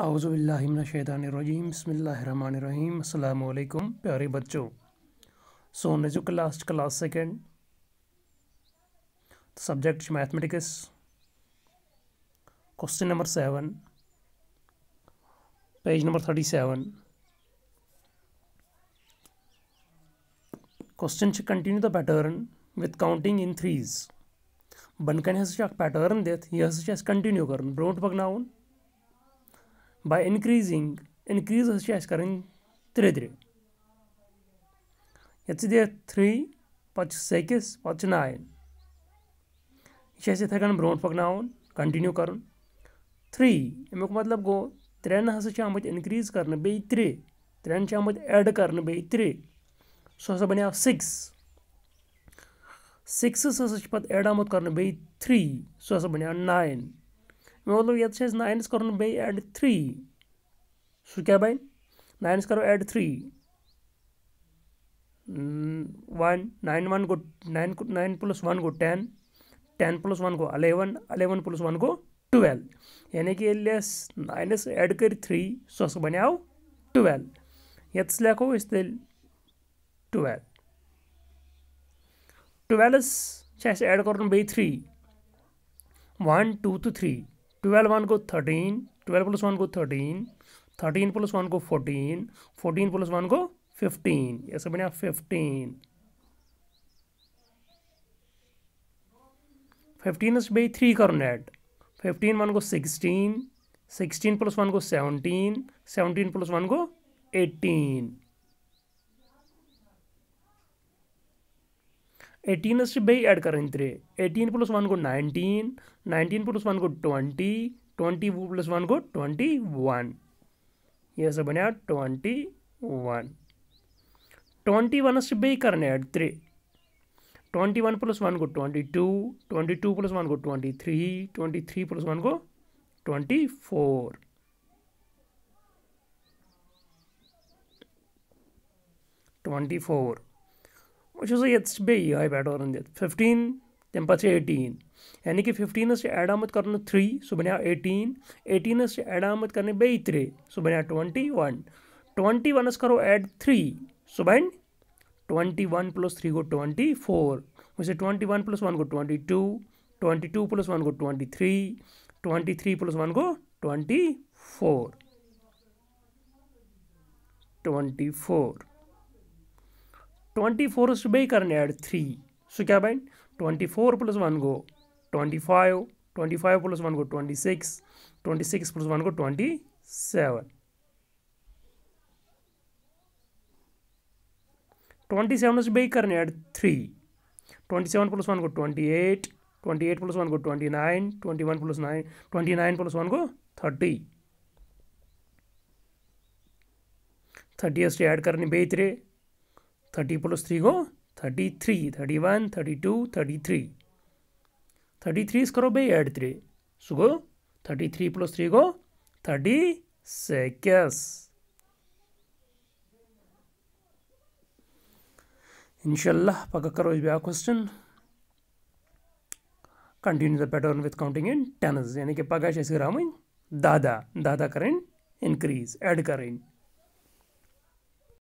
आउज़बिल्लिमिनशैदानरजीम बसमीम अल्लाम प्यारे बच्चों सोने जो class class second subject mathematics question number seven page number thirty seven question continue the pattern with counting in threes बनकन हज पैटर्न दिथ यह कंटिन्यू कर ब्रोट पकन बाय इनक्रीजिंग इनक्रीज हज कर त्रे ते ये दिए थ्री पिक्स पे नाइन यह इथे कन ब्रो पकन कंटिन्यू कर थ्री अमुक मतलब गो त्रेन हम इनक्रीज कर बे त्रेन से आम एड कर बे ते सो हा बनो सिक्स सिक्स हाँ पड़ एड आमुत कर बे थ्री सो हा बनो नाइन مطلب یَتھ چھِ اَسہِ ناینَس کَرُن بیٚیہِ ایڈ تھرٛی سُہ کیٛاہ بَنہِ ناینَس کَرو add three one nine one گوٚو ناین ناین پٕلَس وَن گوٚو ٹٮ۪ن ٹٮ۪ن پٕلَس وَن گوٚو اَلیوَن اَلیوَن پٕلس وَن گوٚو ٹُوٮ۪ل یعنی کہِ ییٚلہِ اَسہِ ناینَس ایڈ کٔرۍ تھرٛی سُہ ہَسا بَنیٛاو ٹُوٮ۪ل ییٚتَس لیکھو أسۍ تیٚلہِ ٹُوٮ۪ل ٹُوٮ۪لَس چھِ اَسہِ ایڈ کَرُن بیٚیہِ تھرٛی وَن ٹوٗ تہٕ تھرٛی ट्वेल्व वन को थर्टीन ट्वेल्व प्लस वन को थर्टीन थर्टीन प्लस वन को फोर्टीन फोर्टीन प्लस वन को फिफ्टीन ये सब फिफ्टीन फिफ्टीन से बे थ्री नेट फिफ्टीन वन को सिक्सटीन सिक्सटीन प्लस वन को सेवनटीन सेवनटीन प्लस वन को एटीन एटीन से बे ऐड कर त्रे एटीन प्लस वन को नाइनटीन नाइनटीन प्लस वन को ट्वेंटी ट्वेंटी प्लस वन को ट्वेंटी वन ये सब बनाया ट्वेंटी वन ट्वेंटी वन से बे करने ऐड त्रे ट्वेंटी वन प्लस वन को twenty two twenty two plus one को twenty three twenty three plus one को twenty four twenty four which ये a it's be i bet or in 15 then pache 18 यानी कि 15 से add आमद कर 3 सो बनया 18 18 से एड आमद करने बे 3 सो बनया 21 21 करो ऐड 3 सो बन वन प्लस 3 को 24 वैसे 21 प्लस 1 को 22 22 प्लस 1 को 23 23 प्लस 1 फोर 24 24 ट्वेंटी फोर बे कर एड थ्री सो क्या बन ट्वेंटी फोर प्लस वन गो twenty five twenty five plus one गो twenty six twenty six plus one गो ट्वेंटी सेवन ट्वेंटी सेवन से बे कर add three twenty seven plus one गो twenty eight twenty eight plus one गो twenty nine twenty one plus nine twenty nine plus one गो thirty thirty से add करनी बेहतरे थर्टी प्लस थ्री को thirty three thirty one thirty two thirty three thirty three करो भाई add three सुगो thirty three plus three को thirty seconds इनशाला पक्का करो इस बार question continue the pattern with counting in tens यानी कि पगह ग्राम दादा दादा करें इनक्रीज एड करें